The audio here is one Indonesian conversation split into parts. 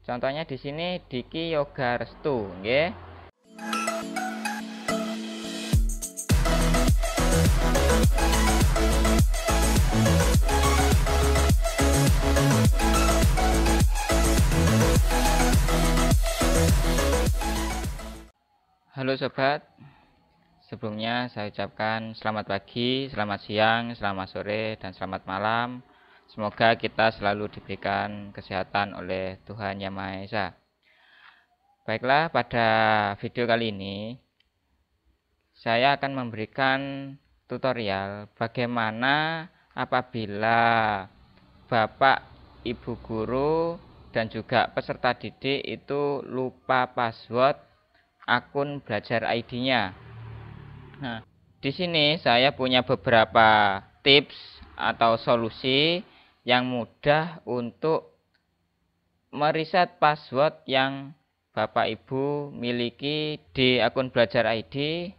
Contohnya di sini Diki Yoga Restu, nggih. Halo sobat, sebelumnya saya ucapkan selamat pagi, selamat siang, selamat sore, dan selamat malam Semoga kita selalu diberikan kesehatan oleh Tuhan Yang Maha Esa. Baiklah, pada video kali ini saya akan memberikan tutorial bagaimana apabila Bapak, Ibu guru dan juga peserta didik itu lupa password akun belajar ID-nya. Nah, di sini saya punya beberapa tips atau solusi yang mudah untuk meriset password yang Bapak Ibu miliki di akun Belajar ID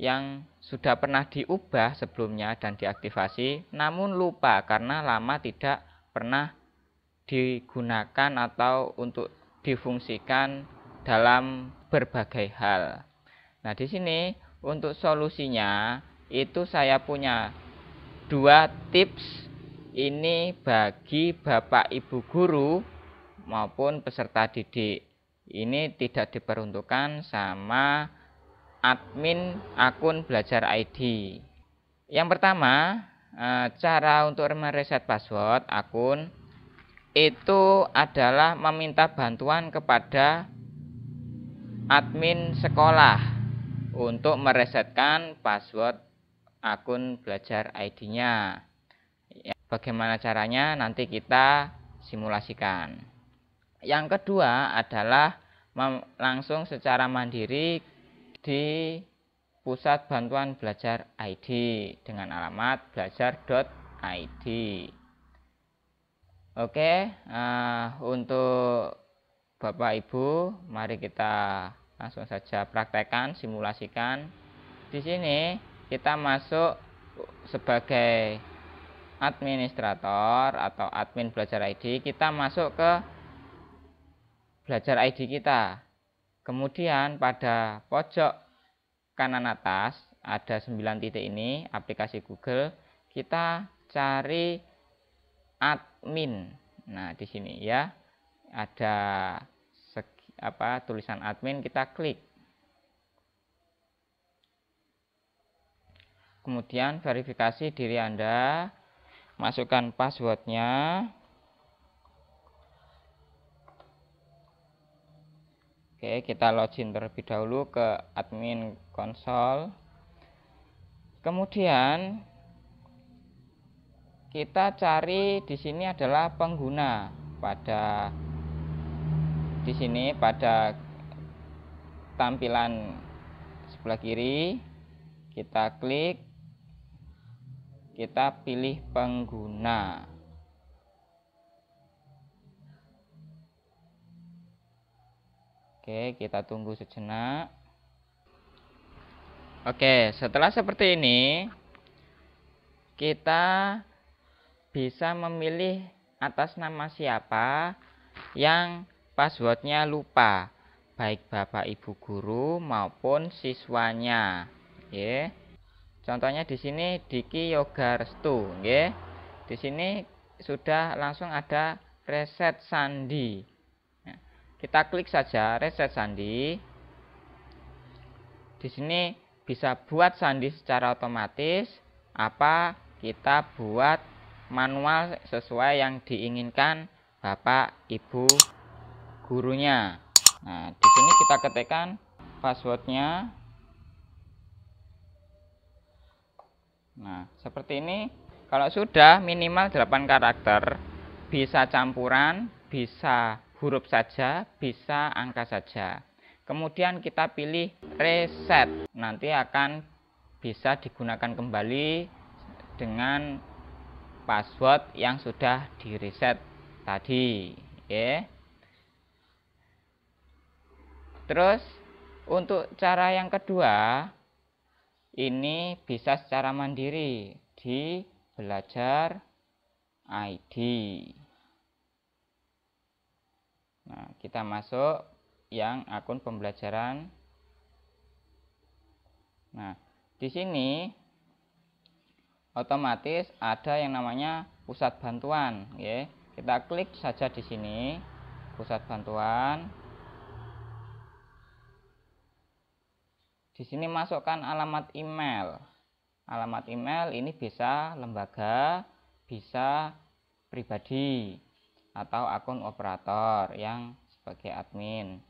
yang sudah pernah diubah sebelumnya dan diaktifasi namun lupa karena lama tidak pernah digunakan atau untuk difungsikan dalam berbagai hal. Nah, di sini untuk solusinya itu saya punya dua tips ini bagi Bapak Ibu guru maupun peserta didik. Ini tidak diperuntukkan sama admin akun Belajar ID. Yang pertama, eh, cara untuk mereset password akun itu adalah meminta bantuan kepada admin sekolah untuk meresetkan password akun Belajar ID-nya. Bagaimana caranya nanti kita simulasikan. Yang kedua adalah langsung secara mandiri di Pusat Bantuan Belajar ID dengan alamat belajar.id. Oke, uh, untuk Bapak Ibu, mari kita langsung saja praktekkan, simulasikan. Di sini kita masuk sebagai administrator atau admin belajar ID kita masuk ke belajar ID kita kemudian pada pojok kanan atas ada 9 titik ini aplikasi Google kita cari admin nah di sini ya ada segi, apa tulisan admin kita klik kemudian verifikasi diri Anda masukkan passwordnya Oke kita login terlebih dahulu ke admin konsol kemudian kita cari di sini adalah pengguna pada di sini pada tampilan sebelah kiri kita klik kita pilih pengguna Oke, kita tunggu sejenak. Oke, setelah seperti ini, kita bisa memilih atas nama siapa yang passwordnya lupa, baik bapak ibu guru maupun siswanya. Oke. Contohnya di sini Diki Yoga Restu, nggih. Di sini sudah langsung ada reset sandi. Nah, kita klik saja reset sandi. Di sini bisa buat sandi secara otomatis apa kita buat manual sesuai yang diinginkan Bapak Ibu gurunya. Nah, di sini kita ketikkan passwordnya Nah, seperti ini kalau sudah minimal 8 karakter, bisa campuran, bisa huruf saja, bisa angka saja. Kemudian kita pilih reset. Nanti akan bisa digunakan kembali dengan password yang sudah di reset tadi, ya. Terus untuk cara yang kedua, ini bisa secara mandiri di belajar ID. Nah, kita masuk yang akun pembelajaran. Nah, di sini otomatis ada yang namanya pusat bantuan, ya. Kita klik saja di sini pusat bantuan. Di sini masukkan alamat email. Alamat email ini bisa lembaga, bisa pribadi atau akun operator yang sebagai admin.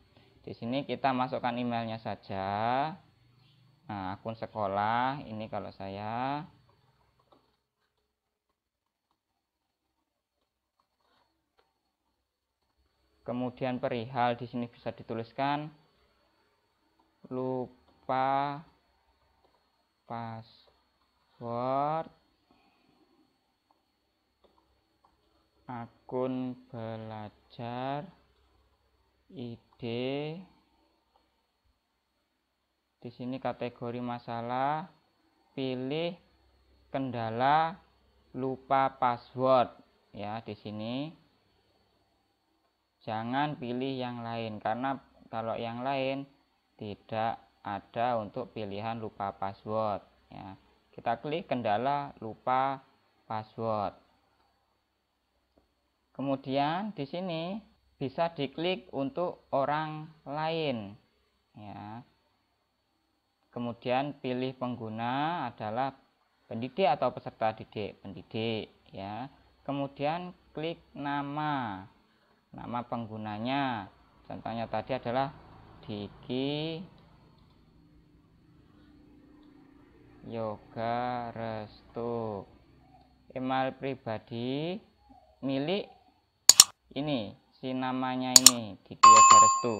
Di sini kita masukkan emailnya saja. Nah, akun sekolah ini kalau saya Kemudian perihal di sini bisa dituliskan lupa lupa password akun belajar ID di sini kategori masalah pilih kendala lupa password ya di sini jangan pilih yang lain karena kalau yang lain tidak ada untuk pilihan lupa password ya. Kita klik kendala lupa password. Kemudian di sini bisa diklik untuk orang lain ya. Kemudian pilih pengguna adalah pendidik atau peserta didik, pendidik ya. Kemudian klik nama. Nama penggunanya. Contohnya tadi adalah Diki Yoga Restu email pribadi milik ini si namanya ini di Yoga Restu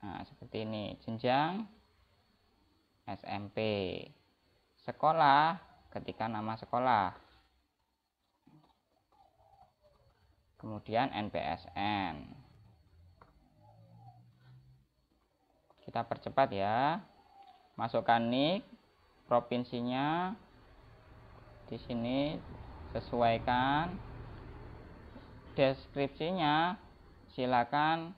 nah seperti ini jenjang SMP sekolah ketika nama sekolah kemudian NPSN. Kita percepat ya. Masukkan NIK provinsinya di sini sesuaikan deskripsinya silakan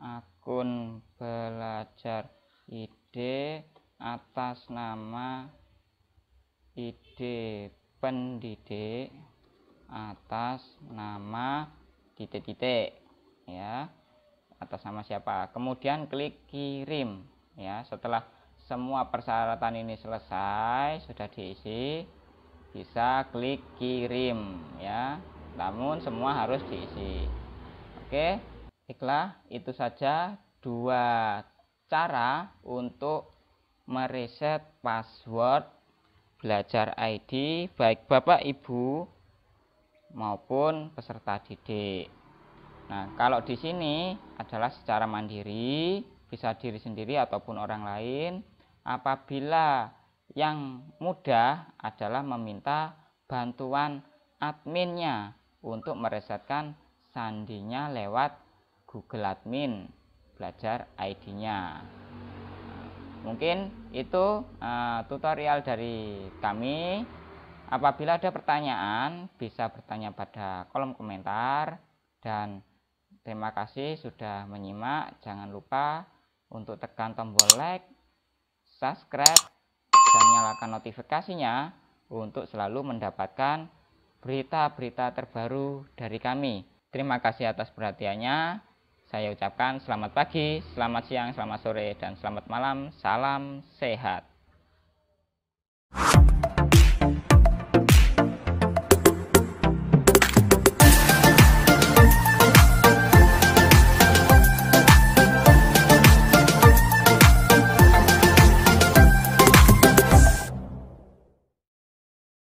akun belajar ID atas nama ID pendidik atas nama titik-titik ya atas nama siapa kemudian klik kirim ya setelah semua persyaratan ini selesai sudah diisi bisa klik kirim ya namun semua harus diisi oke baiklah itu saja dua cara untuk mereset password belajar ID baik Bapak Ibu maupun peserta didik. Nah, kalau di sini adalah secara mandiri, bisa diri sendiri ataupun orang lain. Apabila yang mudah adalah meminta bantuan adminnya untuk meresetkan sandinya lewat Google Admin belajar ID-nya. Nah, mungkin itu uh, tutorial dari kami. Apabila ada pertanyaan, bisa bertanya pada kolom komentar dan terima kasih sudah menyimak. Jangan lupa untuk tekan tombol like, subscribe, dan nyalakan notifikasinya untuk selalu mendapatkan berita-berita terbaru dari kami. Terima kasih atas perhatiannya. Saya ucapkan selamat pagi, selamat siang, selamat sore, dan selamat malam. Salam sehat.